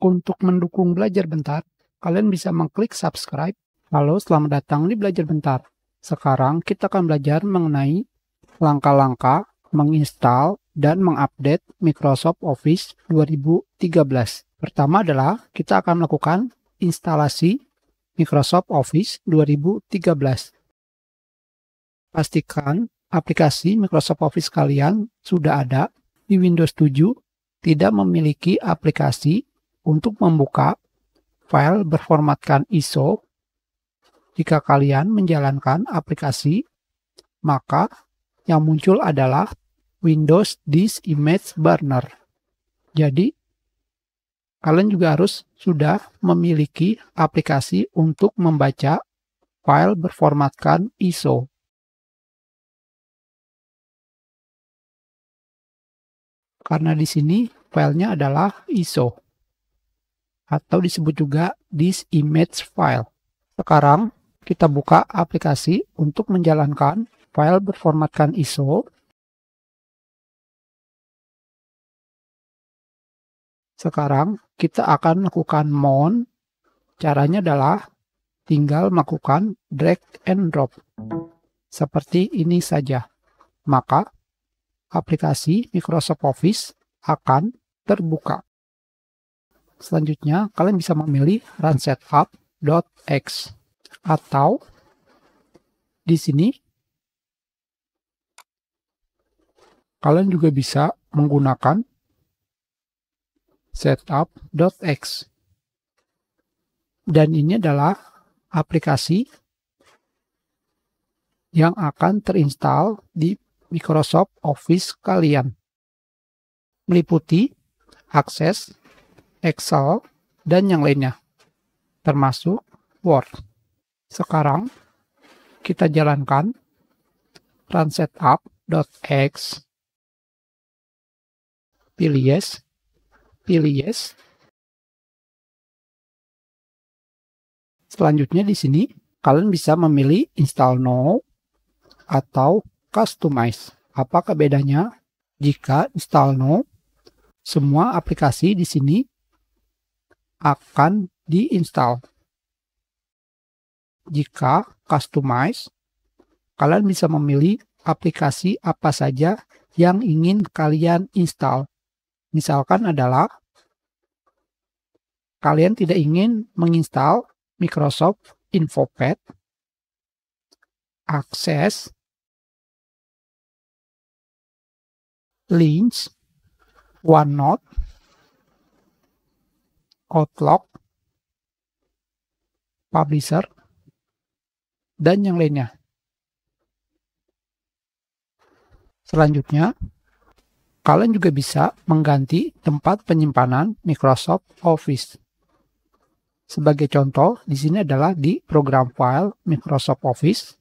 Untuk mendukung belajar bentar, kalian bisa mengklik subscribe. Halo, selamat datang di Belajar Bentar. Sekarang kita akan belajar mengenai langkah-langkah menginstal dan mengupdate Microsoft Office 2013. Pertama adalah kita akan melakukan instalasi Microsoft Office 2013. Pastikan aplikasi Microsoft Office kalian sudah ada di Windows 7 tidak memiliki aplikasi untuk membuka file berformatkan ISO, jika kalian menjalankan aplikasi, maka yang muncul adalah Windows Disk Image Burner. Jadi, kalian juga harus sudah memiliki aplikasi untuk membaca file berformatkan ISO. Karena di sini filenya adalah ISO atau disebut juga this image file. Sekarang kita buka aplikasi untuk menjalankan file berformatkan ISO. Sekarang kita akan melakukan mount. Caranya adalah tinggal melakukan drag and drop. Seperti ini saja. Maka aplikasi Microsoft Office akan terbuka. Selanjutnya, kalian bisa memilih run setup.x atau di sini kalian juga bisa menggunakan setup.x. Dan ini adalah aplikasi yang akan terinstal di Microsoft Office kalian. Meliputi akses Excel, dan yang lainnya, termasuk Word. Sekarang kita jalankan run setup.x pilih yes, pilih yes. Selanjutnya di sini kalian bisa memilih install now atau customize. Apakah bedanya? Jika install no semua aplikasi di sini akan diinstal. Jika customize, kalian bisa memilih aplikasi apa saja yang ingin kalian install. Misalkan adalah kalian tidak ingin menginstal Microsoft Infopad, Access, Links, OneNote, Outlook, Publisher, dan yang lainnya. Selanjutnya, kalian juga bisa mengganti tempat penyimpanan Microsoft Office. Sebagai contoh, di sini adalah di program file Microsoft Office.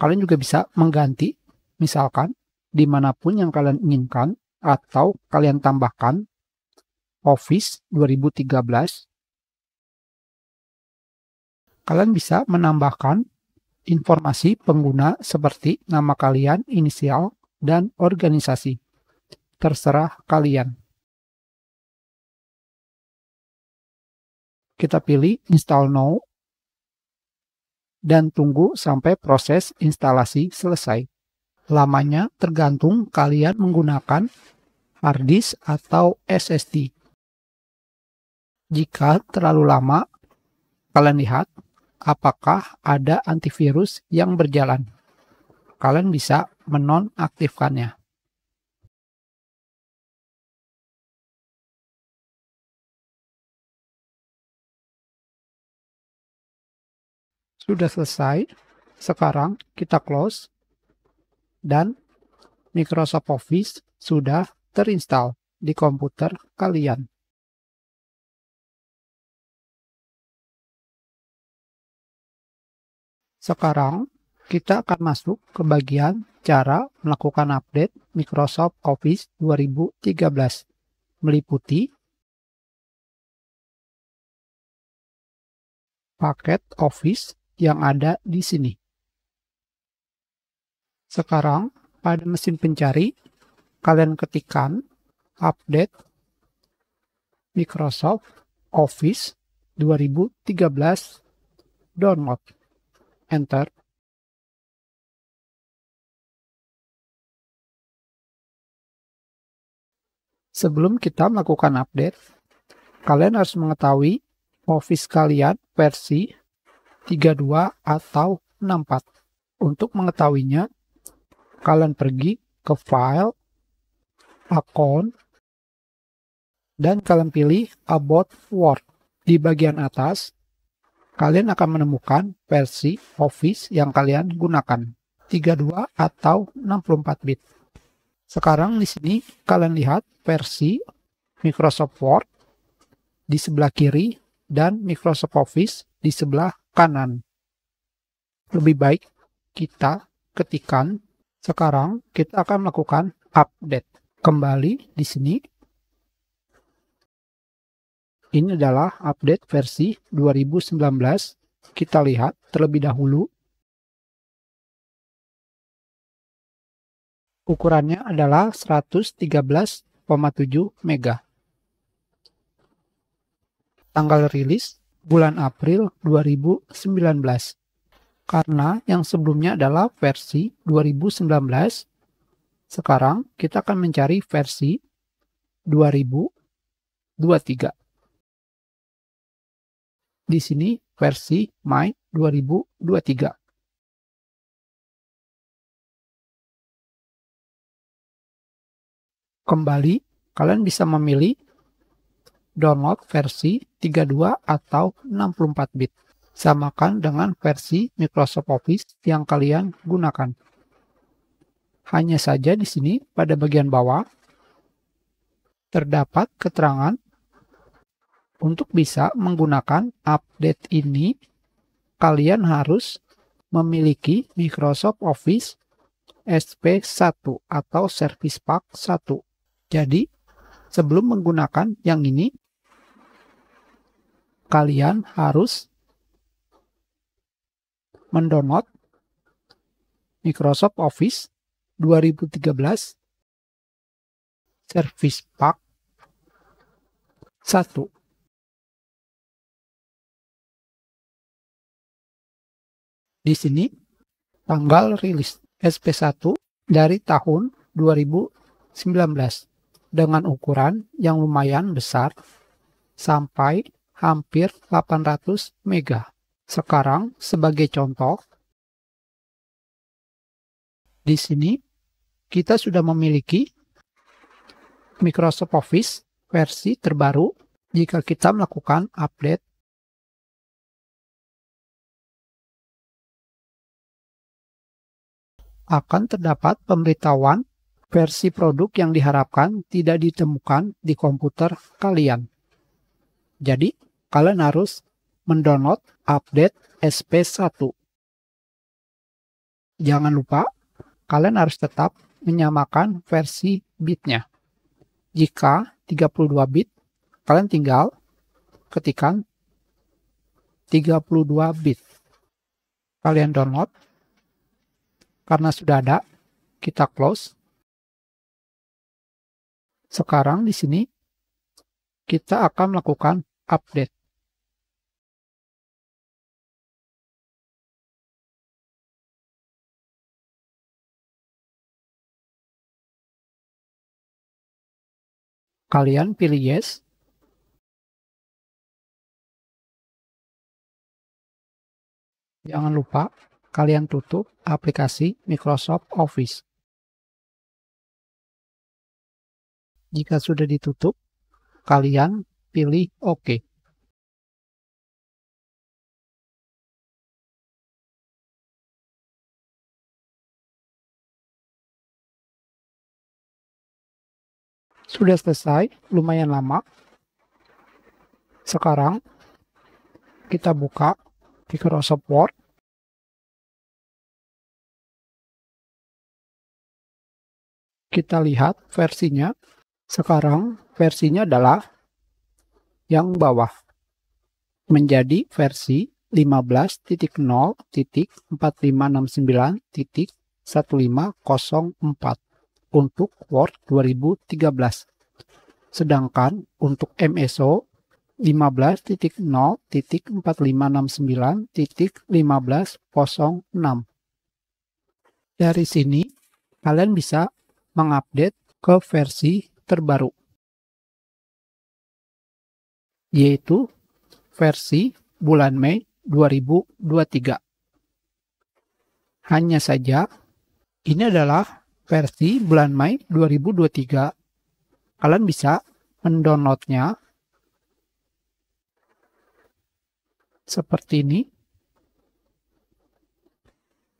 Kalian juga bisa mengganti, misalkan, dimanapun yang kalian inginkan atau kalian tambahkan Office 2013, kalian bisa menambahkan informasi pengguna seperti nama kalian, inisial, dan organisasi. Terserah kalian. Kita pilih Install Now dan tunggu sampai proses instalasi selesai. Lamanya tergantung kalian menggunakan hard disk atau SSD. Jika terlalu lama, kalian lihat apakah ada antivirus yang berjalan. Kalian bisa menonaktifkannya. Sudah selesai. Sekarang kita close dan Microsoft Office sudah terinstall di komputer kalian. Sekarang kita akan masuk ke bagian cara melakukan update Microsoft Office 2013 meliputi paket Office yang ada di sini. Sekarang pada mesin pencari kalian ketikkan update Microsoft Office 2013 download enter Sebelum kita melakukan update, kalian harus mengetahui Office kalian versi 32 atau 64. Untuk mengetahuinya, kalian pergi ke File, Account, dan kalian pilih About Word. Di bagian atas, kalian akan menemukan versi Office yang kalian gunakan, 32 atau 64 bit. Sekarang di sini kalian lihat versi Microsoft Word di sebelah kiri dan Microsoft Office di sebelah kanan. Lebih baik kita ketikan. Sekarang kita akan melakukan update. Kembali di sini ini adalah update versi 2019. Kita lihat terlebih dahulu. Ukurannya adalah 113,7 mega. Tanggal rilis bulan April 2019. Karena yang sebelumnya adalah versi 2019, sekarang kita akan mencari versi 2023 di sini versi Mei 2023. Kembali, kalian bisa memilih download versi 32 atau 64 bit. Samakan dengan versi Microsoft Office yang kalian gunakan. Hanya saja di sini pada bagian bawah terdapat keterangan untuk bisa menggunakan update ini, kalian harus memiliki Microsoft Office SP1 atau Service Pack 1. Jadi, sebelum menggunakan yang ini, kalian harus mendownload Microsoft Office 2013 Service Pack 1. di sini tanggal rilis SP1 dari tahun 2019 dengan ukuran yang lumayan besar sampai hampir 800 mega. Sekarang sebagai contoh, di sini kita sudah memiliki Microsoft Office versi terbaru jika kita melakukan update akan terdapat pemberitahuan versi produk yang diharapkan tidak ditemukan di komputer kalian. Jadi, kalian harus mendownload update SP1. Jangan lupa, kalian harus tetap menyamakan versi bitnya. Jika 32 bit, kalian tinggal ketikan 32 bit. Kalian download karena sudah ada, kita close. Sekarang di sini kita akan melakukan update. Kalian pilih yes. Jangan lupa kalian tutup aplikasi Microsoft Office. Jika sudah ditutup, kalian pilih OK. Sudah selesai, lumayan lama. Sekarang kita buka Microsoft Word. kita lihat versinya sekarang versinya adalah yang bawah menjadi versi 15.0.4569.1504 untuk Word 2013. Sedangkan untuk MSO 15.0.4569.1506. Dari sini, kalian bisa mengupdate ke versi terbaru, yaitu versi bulan Mei 2023. Hanya saja, ini adalah versi bulan Mei 2023. Kalian bisa mendownloadnya seperti ini.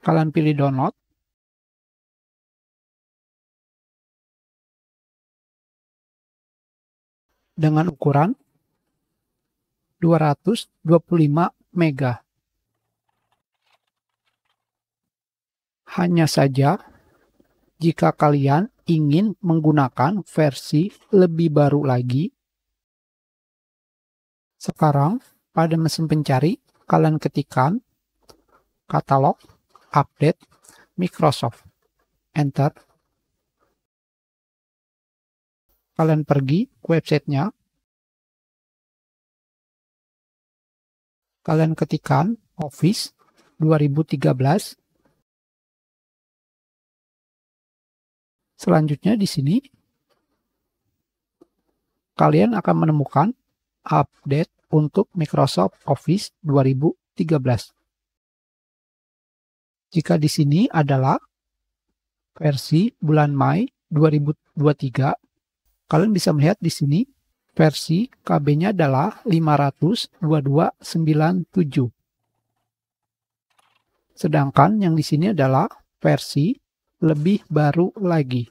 Kalian pilih download. dengan ukuran 225 mega. Hanya saja, jika kalian ingin menggunakan versi lebih baru lagi, sekarang pada mesin pencari kalian ketikkan katalog update Microsoft. Enter. kalian pergi ke websitenya, kalian ketikkan Office 2013. Selanjutnya di sini kalian akan menemukan update untuk Microsoft Office 2013. Jika di sini adalah versi bulan Mei 2023 Kalian bisa melihat di sini versi KB-nya adalah 52297 Sedangkan yang di sini adalah versi lebih baru lagi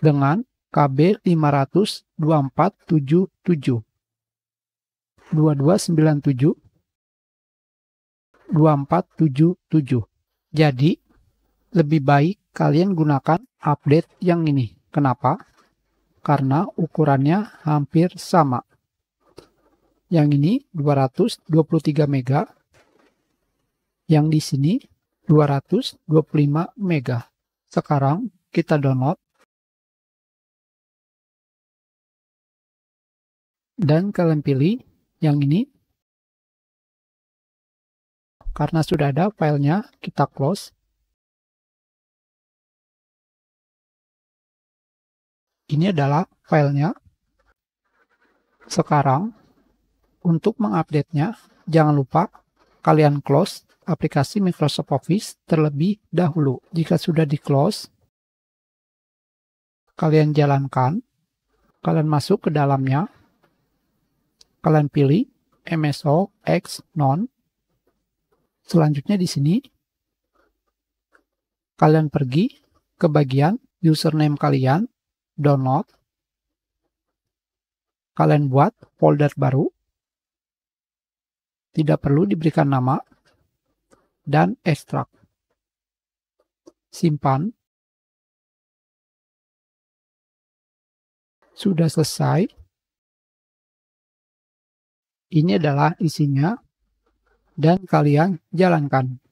dengan KB 52477 2297 2477. Jadi lebih baik kalian gunakan update yang ini. Kenapa? karena ukurannya hampir sama. Yang ini 223 mega, yang di sini 225 mega. Sekarang kita download dan kalian pilih yang ini. Karena sudah ada filenya, kita close. Ini adalah filenya. Sekarang, untuk mengupdate-nya, jangan lupa kalian close aplikasi Microsoft Office terlebih dahulu. Jika sudah di-close, kalian jalankan, kalian masuk ke dalamnya, kalian pilih MSO X non. Selanjutnya di sini, kalian pergi ke bagian username kalian, download kalian buat folder baru tidak perlu diberikan nama dan ekstrak simpan sudah selesai ini adalah isinya dan kalian jalankan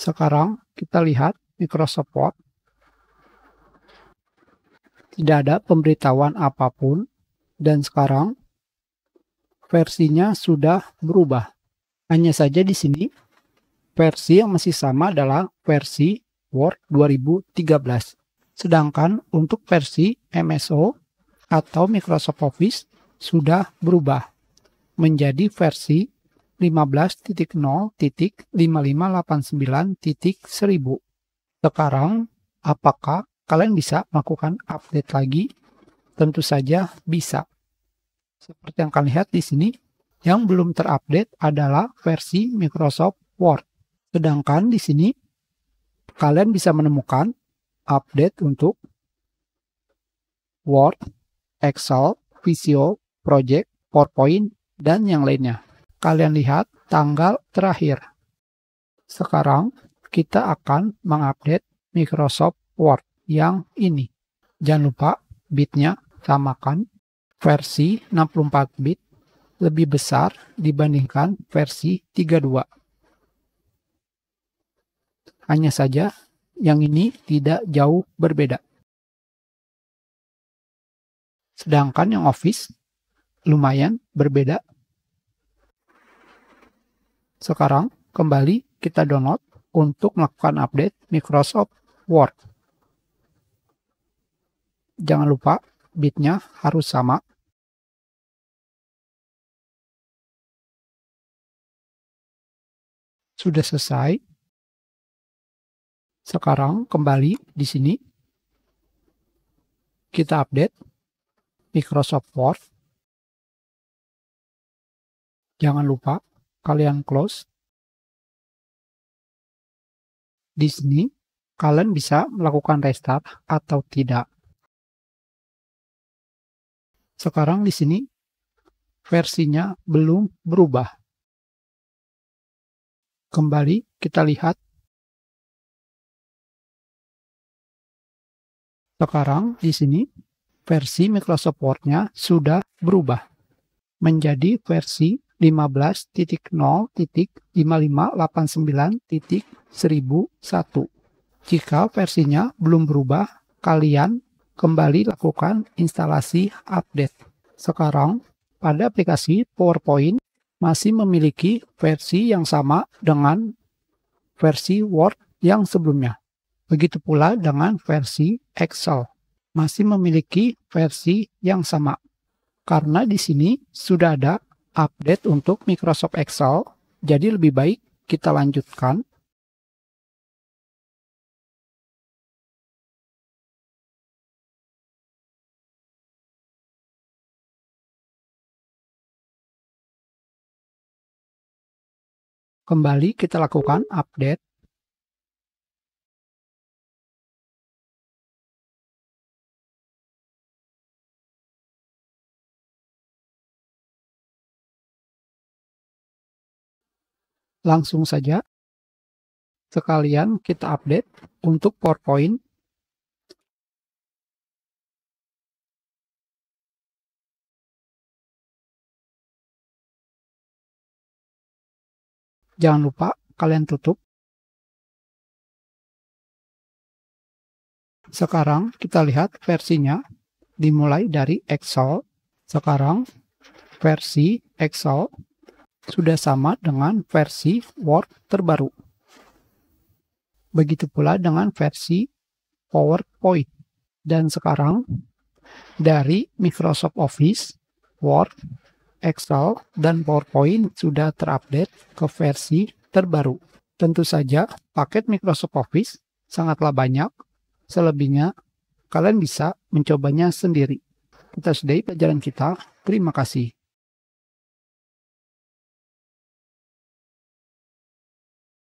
Sekarang kita lihat Microsoft Word. Tidak ada pemberitahuan apapun dan sekarang versinya sudah berubah. Hanya saja di sini versi yang masih sama adalah versi Word 2013. Sedangkan untuk versi MSO atau Microsoft Office sudah berubah menjadi versi 15.0.5589.1000. Sekarang, apakah kalian bisa melakukan update lagi? Tentu saja bisa. Seperti yang kalian lihat di sini, yang belum terupdate adalah versi Microsoft Word. Sedangkan di sini, kalian bisa menemukan update untuk Word, Excel, Visio, Project, PowerPoint, dan yang lainnya. Kalian lihat tanggal terakhir. Sekarang kita akan mengupdate Microsoft Word yang ini. Jangan lupa bitnya samakan versi 64 bit lebih besar dibandingkan versi 32. Hanya saja yang ini tidak jauh berbeda. Sedangkan yang Office lumayan berbeda sekarang kembali kita download untuk melakukan update Microsoft Word. Jangan lupa bitnya harus sama. Sudah selesai. Sekarang kembali di sini. Kita update Microsoft Word. Jangan lupa kalian close di sini kalian bisa melakukan restart atau tidak. Sekarang di sini versinya belum berubah. Kembali kita lihat. Sekarang di sini versi Microsoft Word-nya sudah berubah menjadi versi 15.0.5589.1001. Jika versinya belum berubah, kalian kembali lakukan instalasi update. Sekarang, pada aplikasi PowerPoint masih memiliki versi yang sama dengan versi Word yang sebelumnya. Begitu pula dengan versi Excel. Masih memiliki versi yang sama. Karena di sini sudah ada update untuk Microsoft Excel. Jadi lebih baik kita lanjutkan. Kembali kita lakukan update. langsung saja sekalian kita update untuk PowerPoint. Jangan lupa kalian tutup. Sekarang kita lihat versinya dimulai dari Excel. Sekarang versi Excel sudah sama dengan versi Word terbaru. Begitu pula dengan versi PowerPoint. Dan sekarang dari Microsoft Office, Word, Excel, dan PowerPoint sudah terupdate ke versi terbaru. Tentu saja paket Microsoft Office sangatlah banyak, selebihnya kalian bisa mencobanya sendiri. Kita sudahi pelajaran kita. Terima kasih.